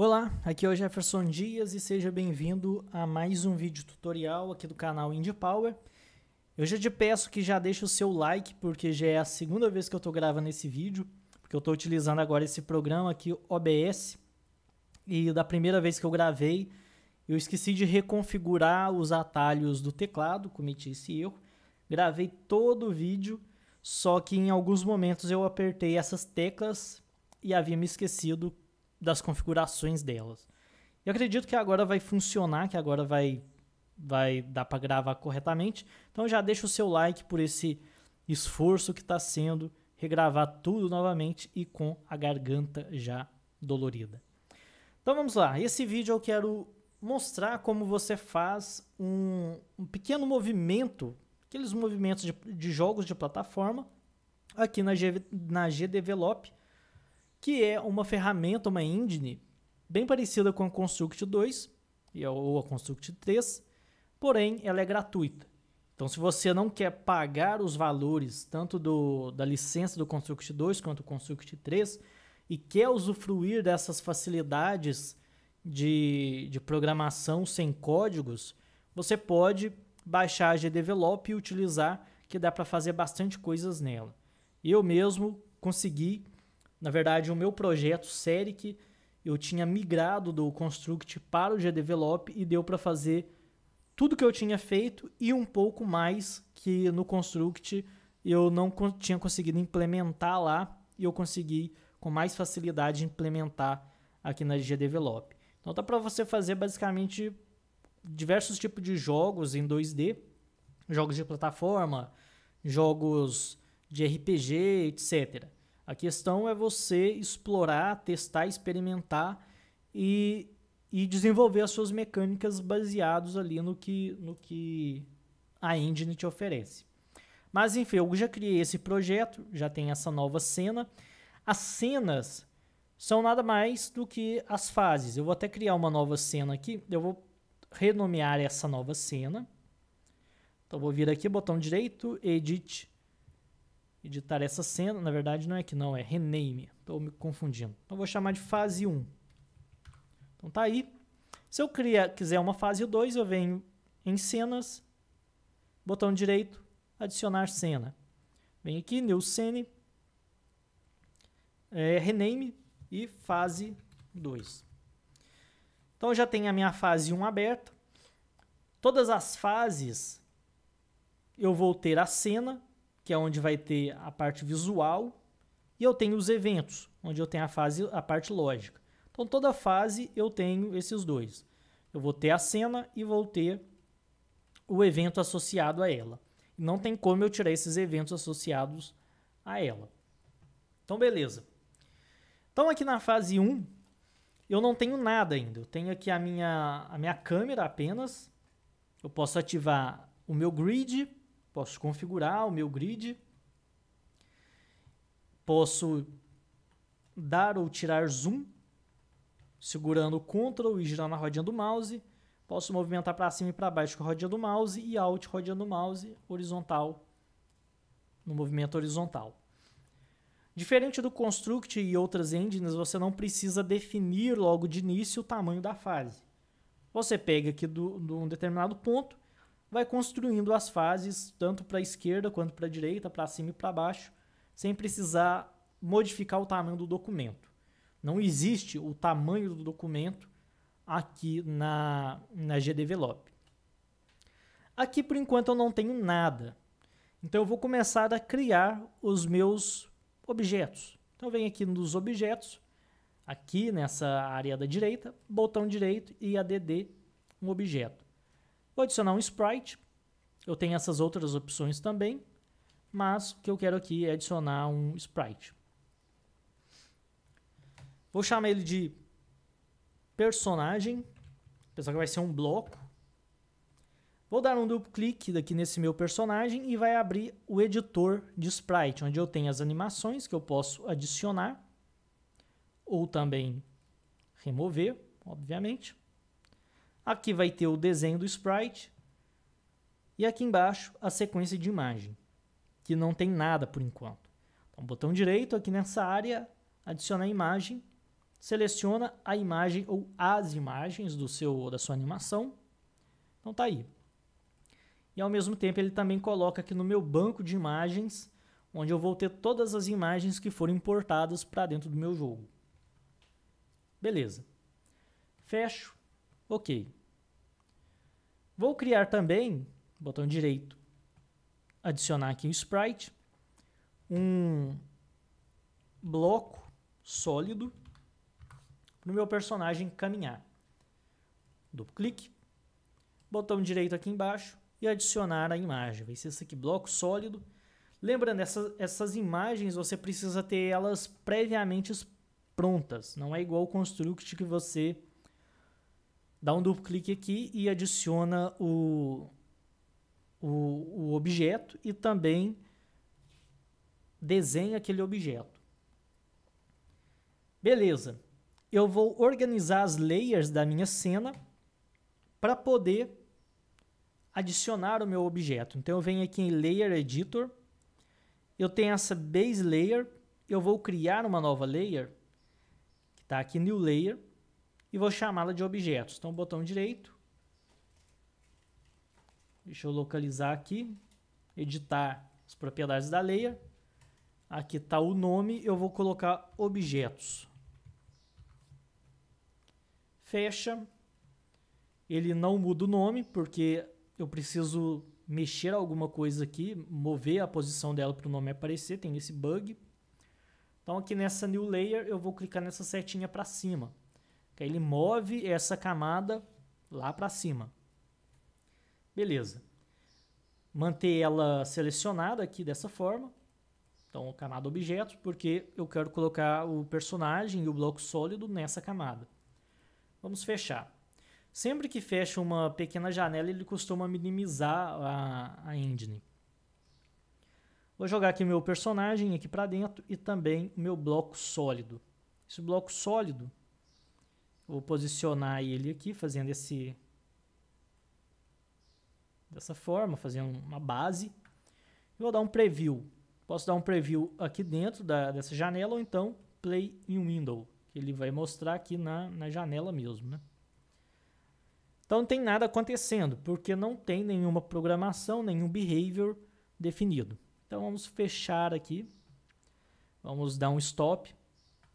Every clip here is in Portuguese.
Olá, aqui é o Jefferson Dias e seja bem-vindo a mais um vídeo tutorial aqui do canal Indie Power. Eu já te peço que já deixe o seu like, porque já é a segunda vez que eu estou gravando esse vídeo, porque eu estou utilizando agora esse programa aqui, OBS, e da primeira vez que eu gravei, eu esqueci de reconfigurar os atalhos do teclado, cometi esse erro, gravei todo o vídeo, só que em alguns momentos eu apertei essas teclas e havia me esquecido das configurações delas. Eu acredito que agora vai funcionar, que agora vai vai dar para gravar corretamente. Então já deixa o seu like por esse esforço que está sendo regravar tudo novamente e com a garganta já dolorida. Então vamos lá. Esse vídeo eu quero mostrar como você faz um, um pequeno movimento, aqueles movimentos de, de, jogos de plataforma aqui na, G, na GDevelop que é uma ferramenta, uma engine, bem parecida com a Construct 2 ou a Construct 3, porém ela é gratuita. Então, se você não quer pagar os valores tanto do, da licença do Construct 2 quanto do Construct 3 e quer usufruir dessas facilidades de, de programação sem códigos, você pode baixar a GDevelop e utilizar, que dá para fazer bastante coisas nela. Eu mesmo consegui na verdade, o meu projeto Seric, eu tinha migrado do Construct para o GDevelop e deu para fazer tudo que eu tinha feito e um pouco mais que no Construct eu não tinha conseguido implementar lá e eu consegui com mais facilidade implementar aqui na GDevelop. Então dá para você fazer basicamente diversos tipos de jogos em 2D, jogos de plataforma, jogos de RPG, etc. A questão é você explorar, testar, experimentar e, e desenvolver as suas mecânicas baseados ali no que, no que a engine te oferece. Mas enfim, eu já criei esse projeto, já tem essa nova cena. As cenas são nada mais do que as fases. Eu vou até criar uma nova cena aqui, eu vou renomear essa nova cena. Então vou vir aqui, botão direito, edit editar essa cena. Na verdade, não é que não, é rename. Estou me confundindo. Então, vou chamar de fase 1. Então, tá aí. Se eu criar, quiser uma fase 2, eu venho em cenas, botão direito, adicionar cena. Venho aqui, new scene, é, rename e fase 2. Então, já tenho a minha fase 1 aberta. Todas as fases eu vou ter a cena que é onde vai ter a parte visual, e eu tenho os eventos, onde eu tenho a fase, a parte lógica. Então toda fase eu tenho esses dois. Eu vou ter a cena e vou ter o evento associado a ela. Não tem como eu tirar esses eventos associados a ela. Então beleza. Então aqui na fase 1, eu não tenho nada ainda. Eu tenho aqui a minha, a minha câmera apenas. Eu posso ativar o meu grid Posso configurar o meu grid. Posso dar ou tirar zoom, segurando o Ctrl e girando a rodinha do mouse. Posso movimentar para cima e para baixo com a rodinha do mouse e Alt rodinha do mouse horizontal, no movimento horizontal. Diferente do Construct e outras engines, você não precisa definir logo de início o tamanho da fase. Você pega aqui de um determinado ponto vai construindo as fases tanto para a esquerda quanto para a direita, para cima e para baixo, sem precisar modificar o tamanho do documento. Não existe o tamanho do documento aqui na, na GDevelop. Aqui por enquanto eu não tenho nada, então eu vou começar a criar os meus objetos. Então vem aqui nos objetos, aqui nessa área da direita, botão direito e add um objeto. Vou adicionar um sprite. Eu tenho essas outras opções também, mas o que eu quero aqui é adicionar um sprite. Vou chamar ele de personagem, Apesar que vai ser um bloco. Vou dar um duplo clique daqui nesse meu personagem e vai abrir o editor de sprite, onde eu tenho as animações que eu posso adicionar ou também remover, obviamente. Aqui vai ter o desenho do sprite. E aqui embaixo a sequência de imagem, que não tem nada por enquanto. Então, botão direito aqui nessa área, adiciona a imagem, seleciona a imagem ou as imagens do seu da sua animação. Então tá aí. E ao mesmo tempo ele também coloca aqui no meu banco de imagens, onde eu vou ter todas as imagens que foram importadas para dentro do meu jogo. Beleza. Fecho. OK. Vou criar também, botão direito, adicionar aqui o sprite, um bloco sólido para o meu personagem caminhar. Duplo clique, botão direito aqui embaixo e adicionar a imagem. Vai ser esse aqui, bloco sólido. Lembrando, essas, essas imagens você precisa ter elas previamente prontas. Não é igual o Construct que você dá um duplo clique aqui e adiciona o, o, o objeto e também desenha aquele objeto. Beleza, eu vou organizar as layers da minha cena para poder adicionar o meu objeto. Então eu venho aqui em Layer Editor, eu tenho essa Base Layer, eu vou criar uma nova layer, que está aqui New Layer, e vou chamá-la de objetos. Então, botão direito. Deixa eu localizar aqui. Editar as propriedades da layer. Aqui está o nome, eu vou colocar objetos. Fecha. Ele não muda o nome, porque eu preciso mexer alguma coisa aqui, mover a posição dela para o nome aparecer, tem esse bug. Então aqui nessa New Layer eu vou clicar nessa setinha para cima. Que ele move essa camada lá para cima. Beleza. Manter ela selecionada aqui dessa forma. Então, camada objeto, porque eu quero colocar o personagem e o bloco sólido nessa camada. Vamos fechar. Sempre que fecha uma pequena janela, ele costuma minimizar a, a engine. Vou jogar aqui meu personagem aqui para dentro e também o meu bloco sólido. Esse bloco sólido Vou posicionar ele aqui, fazendo esse... Dessa forma, fazendo uma base. E vou dar um preview. Posso dar um preview aqui dentro da, dessa janela ou então play in window, que ele vai mostrar aqui na, na janela mesmo, né? Então não tem nada acontecendo, porque não tem nenhuma programação, nenhum behavior definido. Então vamos fechar aqui. Vamos dar um stop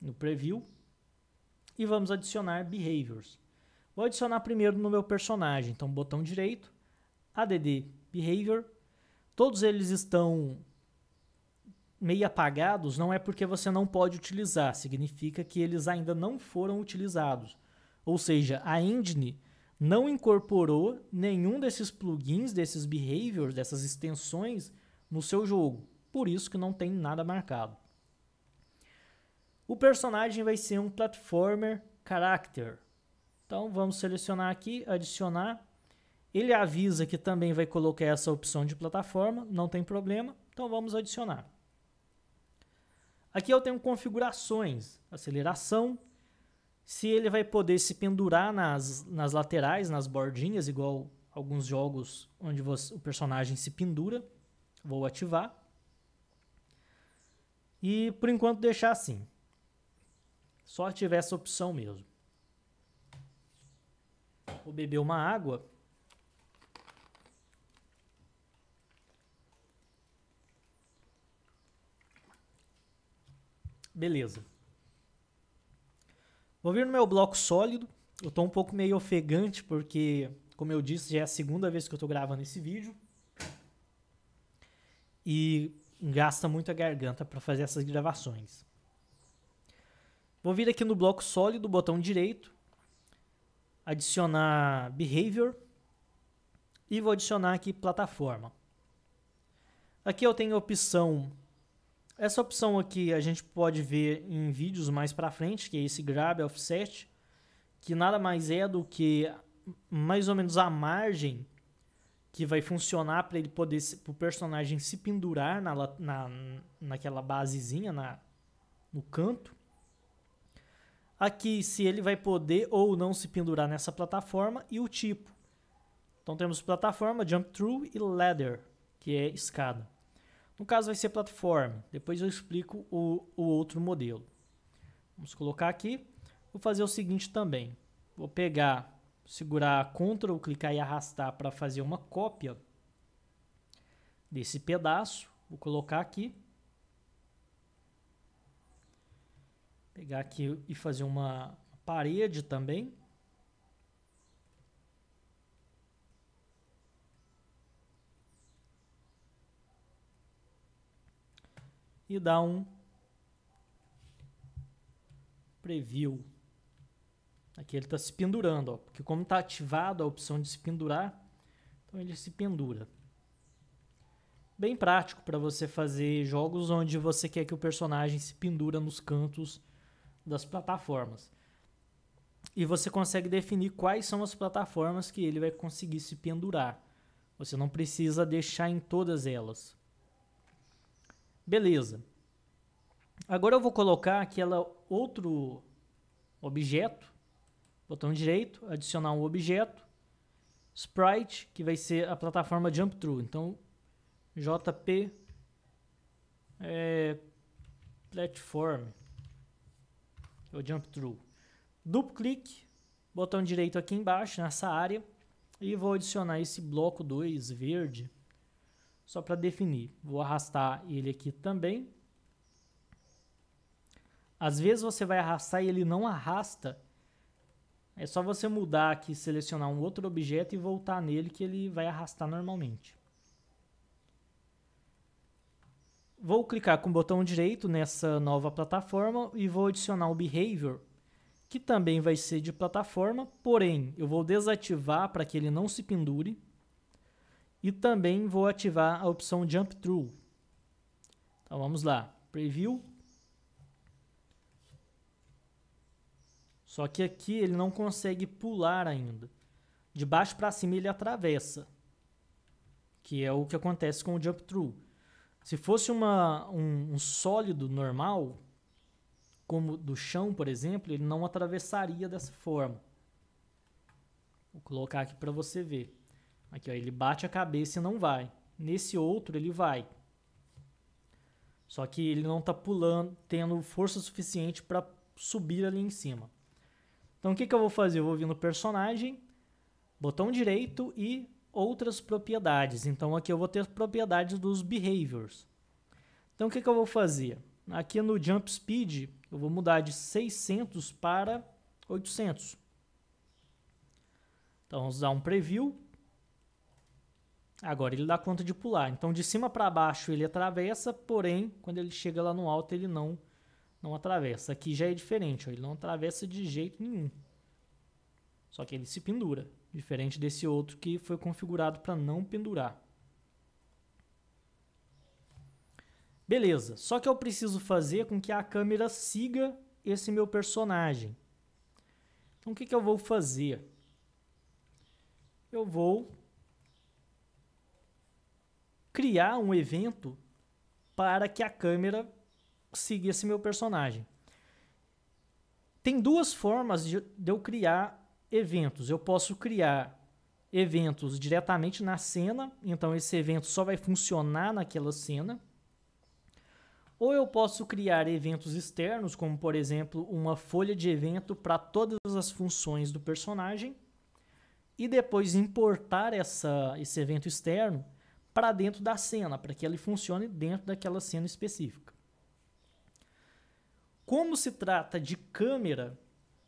no preview e vamos adicionar behaviors. Vou adicionar primeiro no meu personagem, então botão direito, add behavior. Todos eles estão meio apagados, não é porque você não pode utilizar, significa que eles ainda não foram utilizados. Ou seja, a engine não incorporou nenhum desses plugins, desses behaviors, dessas extensões no seu jogo. Por isso que não tem nada marcado. O personagem vai ser um platformer character. Então vamos selecionar aqui, adicionar. Ele avisa que também vai colocar essa opção de plataforma, não tem problema. Então vamos adicionar. Aqui eu tenho configurações, aceleração, se ele vai poder se pendurar nas, nas laterais, nas bordinhas, igual alguns jogos onde você, o personagem se pendura. Vou ativar. E por enquanto deixar assim. Só tiver essa opção mesmo. Vou beber uma água. Beleza. Vou vir no meu bloco sólido. Eu tô um pouco meio ofegante porque, como eu disse, já é a segunda vez que eu tô gravando esse vídeo. E gasta muito a garganta para fazer essas gravações. Vou vir aqui no bloco sólido, botão direito, adicionar behavior e vou adicionar aqui plataforma. Aqui eu tenho a opção, essa opção aqui a gente pode ver em vídeos mais para frente, que é esse grab offset, que nada mais é do que mais ou menos a margem que vai funcionar para ele poder, para o personagem se pendurar na, na, naquela basezinha, na, no canto. Aqui, se ele vai poder ou não se pendurar nessa plataforma e o tipo. Então temos plataforma, jump through e ladder, que é escada. No caso vai ser plataforma depois eu explico o, o outro modelo. Vamos colocar aqui. Vou fazer o seguinte também. Vou pegar, segurar Ctrl, clicar e arrastar para fazer uma cópia desse pedaço. Vou colocar aqui. Pegar aqui e fazer uma parede também. E dar um preview. Aqui ele está se pendurando, ó, porque como está ativado a opção de se pendurar, então ele se pendura. Bem prático para você fazer jogos onde você quer que o personagem se pendura nos cantos das plataformas. E você consegue definir quais são as plataformas que ele vai conseguir se pendurar. Você não precisa deixar em todas elas. Beleza. Agora eu vou colocar aquela outro objeto, botão direito, adicionar um objeto, sprite, que vai ser a plataforma jump True. Então, jp é, platform o jump through. Duplo clique, botão direito aqui embaixo, nessa área, e vou adicionar esse bloco 2 verde, só para definir. Vou arrastar ele aqui também. Às vezes você vai arrastar e ele não arrasta. É só você mudar aqui, selecionar um outro objeto e voltar nele que ele vai arrastar normalmente. vou clicar com o botão direito nessa nova plataforma e vou adicionar o Behavior, que também vai ser de plataforma, porém eu vou desativar para que ele não se pendure e também vou ativar a opção Jump Through. Então vamos lá, Preview. Só que aqui ele não consegue pular ainda. De baixo para cima ele atravessa, que é o que acontece com o Jump Through. Se fosse uma, um, um sólido normal, como do chão, por exemplo, ele não atravessaria dessa forma. Vou colocar aqui para você ver. Aqui, ó, ele bate a cabeça e não vai. Nesse outro, ele vai. Só que ele não está pulando, tendo força suficiente para subir ali em cima. Então, o que, que eu vou fazer? Eu vou vir no personagem, botão direito e outras propriedades. Então aqui eu vou ter propriedades dos behaviors. Então o que, que eu vou fazer? Aqui no jump speed eu vou mudar de 600 para 800. Então vamos dar um preview. Agora ele dá conta de pular. Então de cima para baixo ele atravessa, porém quando ele chega lá no alto ele não não atravessa. Aqui já é diferente, ó, ele não atravessa de jeito nenhum. Só que ele se pendura. Diferente desse outro que foi configurado para não pendurar. Beleza, só que eu preciso fazer com que a câmera siga esse meu personagem. Então o que, que eu vou fazer? Eu vou criar um evento para que a câmera siga esse meu personagem. Tem duas formas de, eu criar eventos. Eu posso criar eventos diretamente na cena, então esse evento só vai funcionar naquela cena. Ou eu posso criar eventos externos, como por exemplo uma folha de evento para todas as funções do personagem, e depois importar essa, esse evento externo para dentro da cena, para que ele funcione dentro daquela cena específica. Como se trata de câmera,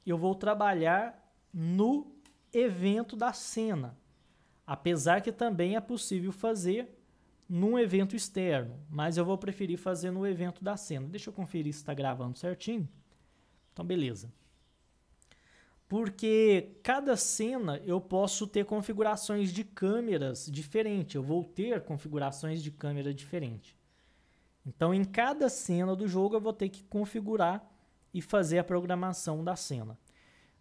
eu vou trabalhar no evento da cena, apesar que também é possível fazer num evento externo, mas eu vou preferir fazer no evento da cena. Deixa eu conferir se está gravando certinho. Então, beleza. Porque cada cena eu posso ter configurações de câmeras diferentes. Eu vou ter configurações de câmera diferentes. Então, em cada cena do jogo, eu vou ter que configurar e fazer a programação da cena.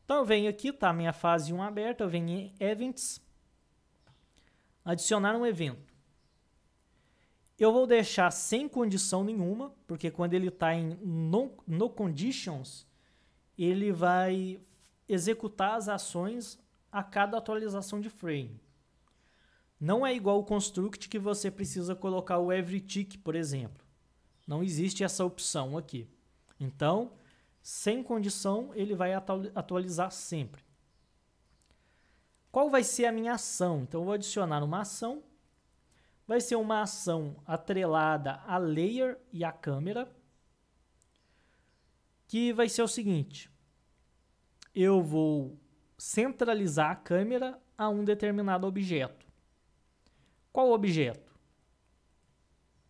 Então eu venho aqui, tá minha fase 1 aberta, eu venho em Events, adicionar um evento. Eu vou deixar sem condição nenhuma, porque quando ele está em no, no conditions, ele vai executar as ações a cada atualização de frame. Não é igual o construct que você precisa colocar o every tick, por exemplo. Não existe essa opção aqui. Então, sem condição, ele vai atualizar sempre. Qual vai ser a minha ação? Então, eu vou adicionar uma ação. Vai ser uma ação atrelada à layer e à câmera, que vai ser o seguinte. Eu vou centralizar a câmera a um determinado objeto. Qual objeto?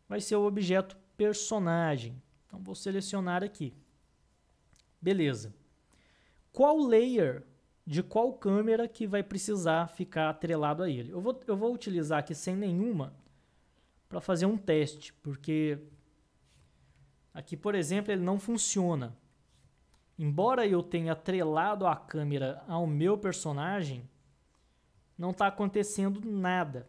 Vai ser o objeto personagem. Então, vou selecionar aqui. Beleza. Qual layer de qual câmera que vai precisar ficar atrelado a ele? Eu vou, eu vou utilizar aqui sem nenhuma para fazer um teste, porque aqui, por exemplo, ele não funciona. Embora eu tenha atrelado a câmera ao meu personagem, não está acontecendo nada.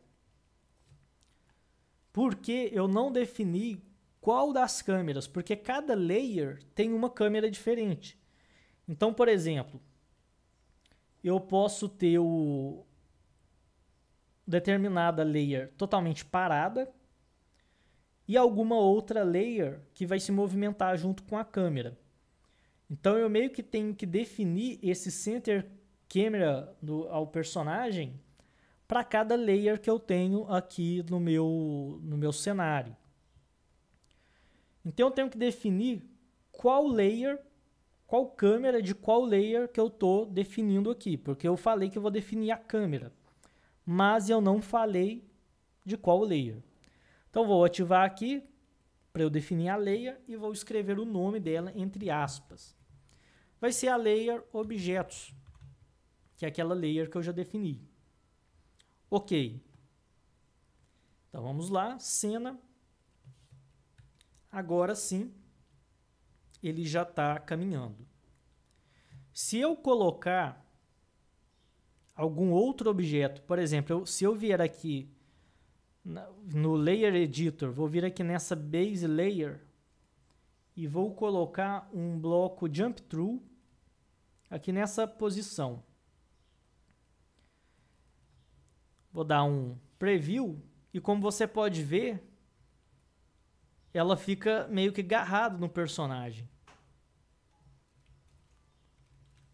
Porque eu não defini qual das câmeras, porque cada layer tem uma câmera diferente. Então, por exemplo, eu posso ter o determinada layer totalmente parada e alguma outra layer que vai se movimentar junto com a câmera. Então eu meio que tenho que definir esse center camera do, ao personagem para cada layer que eu tenho aqui no meu, no meu cenário. Então eu tenho que definir qual layer, qual câmera de qual layer que eu estou definindo aqui, porque eu falei que eu vou definir a câmera, mas eu não falei de qual layer. Então vou ativar aqui para eu definir a layer e vou escrever o nome dela entre aspas. Vai ser a layer objetos, que é aquela layer que eu já defini. Ok. Então vamos lá, cena Agora sim, ele já está caminhando. Se eu colocar algum outro objeto, por exemplo, eu, se eu vier aqui no Layer Editor, vou vir aqui nessa Base Layer e vou colocar um bloco Jump True aqui nessa posição. Vou dar um Preview e como você pode ver, ela fica meio que agarrada no personagem.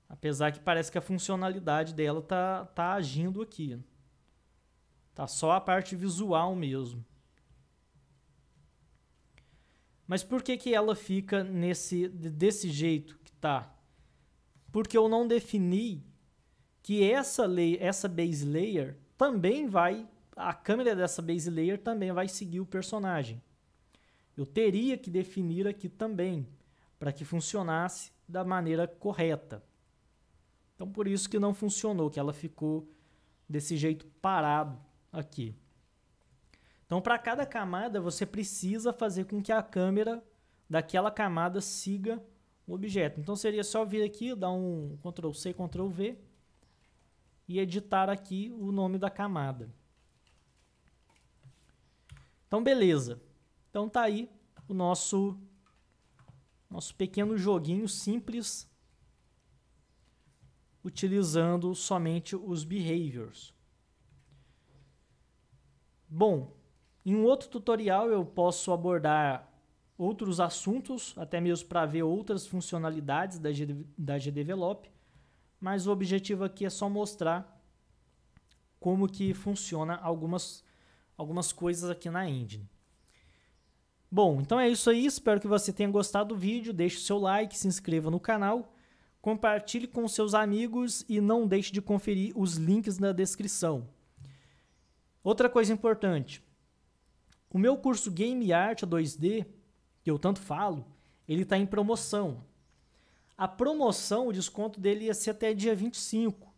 Apesar que parece que a funcionalidade dela tá, tá agindo aqui. Tá só a parte visual mesmo. Mas por que, que ela fica nesse desse jeito que tá? Porque eu não defini que essa lei, essa base layer também vai a câmera dessa base layer também vai seguir o personagem eu teria que definir aqui também, para que funcionasse da maneira correta. Então por isso que não funcionou, que ela ficou desse jeito parado aqui. Então para cada camada você precisa fazer com que a câmera daquela camada siga o objeto. Então seria só vir aqui, dar um Ctrl C, Ctrl V e editar aqui o nome da camada. Então beleza. Então tá aí o nosso nosso pequeno joguinho simples utilizando somente os behaviors. Bom, em um outro tutorial eu posso abordar outros assuntos, até mesmo para ver outras funcionalidades da, G, da GDevelop, mas o objetivo aqui é só mostrar como que funciona algumas, algumas coisas aqui na engine. Bom, então é isso aí. Espero que você tenha gostado do vídeo. Deixe o seu like, se inscreva no canal, compartilhe com seus amigos e não deixe de conferir os links na descrição. Outra coisa importante. O meu curso Game Art 2D, que eu tanto falo, ele está em promoção. A promoção, o desconto dele ia ser até dia 25.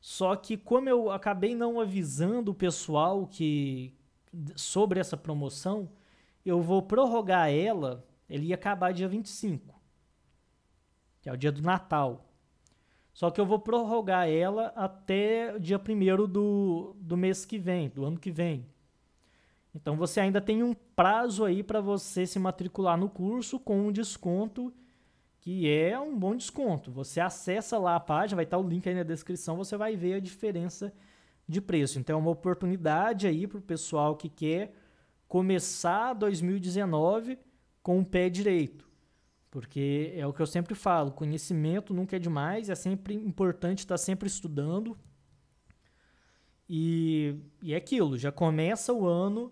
Só que como eu acabei não avisando o pessoal que sobre essa promoção, eu vou prorrogar ela, ele ia acabar dia 25, que é o dia do Natal. Só que eu vou prorrogar ela até o dia 1 do, do mês que vem, do ano que vem. Então você ainda tem um prazo aí para você se matricular no curso com um desconto que é um bom desconto. Você acessa lá a página, vai estar o link aí na descrição, você vai ver a diferença de preço. Então é uma oportunidade aí para o pessoal que quer começar 2019 com o pé direito. Porque é o que eu sempre falo, conhecimento nunca é demais, é sempre importante estar sempre estudando. E, e é aquilo, já começa o ano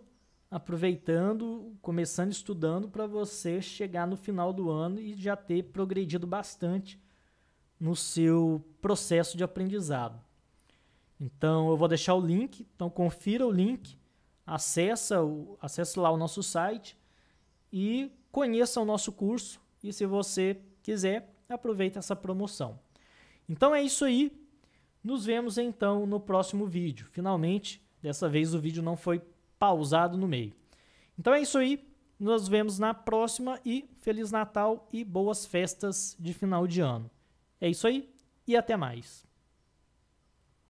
aproveitando, começando estudando para você chegar no final do ano e já ter progredido bastante no seu processo de aprendizado. Então eu vou deixar o link, então confira o link acessa, o, acesse lá o nosso site e conheça o nosso curso e se você quiser, aproveita essa promoção. Então é isso aí. Nos vemos então no próximo vídeo. Finalmente, dessa vez o vídeo não foi pausado no meio. Então é isso aí. Nos vemos na próxima e feliz Natal e boas festas de final de ano. É isso aí e até mais.